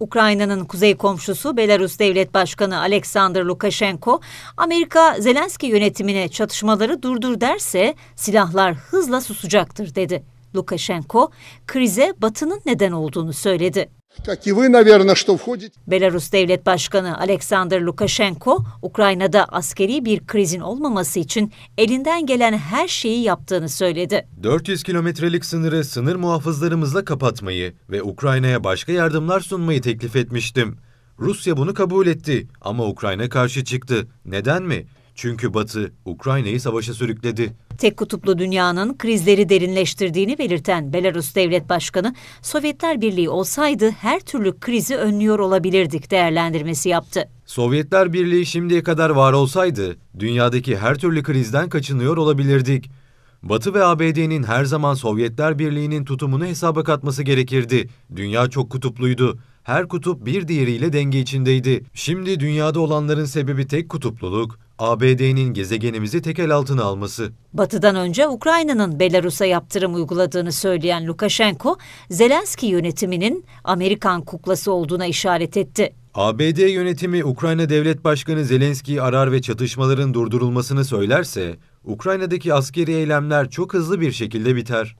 Ukrayna'nın kuzey komşusu Belarus Devlet Başkanı Alexander Lukashenko, Amerika Zelenski yönetimine çatışmaları durdur derse silahlar hızla susacaktır dedi. Lukashenko krize Batı'nın neden olduğunu söyledi. Belarus Devlet Başkanı Alexander Lukashenko, Ukrayna'da askeri bir krizin olmaması için elinden gelen her şeyi yaptığını söyledi. 400 kilometrelik sınırı sınır muhafızlarımızla kapatmayı ve Ukrayna'ya başka yardımlar sunmayı teklif etmiştim. Rusya bunu kabul etti ama Ukrayna karşı çıktı. Neden mi? Çünkü Batı Ukrayna'yı savaşa sürükledi. Tek kutuplu dünyanın krizleri derinleştirdiğini belirten Belarus Devlet Başkanı, Sovyetler Birliği olsaydı her türlü krizi önlüyor olabilirdik değerlendirmesi yaptı. Sovyetler Birliği şimdiye kadar var olsaydı dünyadaki her türlü krizden kaçınıyor olabilirdik. Batı ve ABD'nin her zaman Sovyetler Birliği'nin tutumunu hesaba katması gerekirdi. Dünya çok kutupluydu. Her kutup bir diğeriyle denge içindeydi. Şimdi dünyada olanların sebebi tek kutupluluk, ABD'nin gezegenimizi tekel altına alması. Batı'dan önce Ukrayna'nın Belarus'a yaptırım uyguladığını söyleyen Lukashenko, Zelenski yönetiminin Amerikan kuklası olduğuna işaret etti. ABD yönetimi Ukrayna Devlet Başkanı Zelenski'yi arar ve çatışmaların durdurulmasını söylerse, Ukrayna'daki askeri eylemler çok hızlı bir şekilde biter.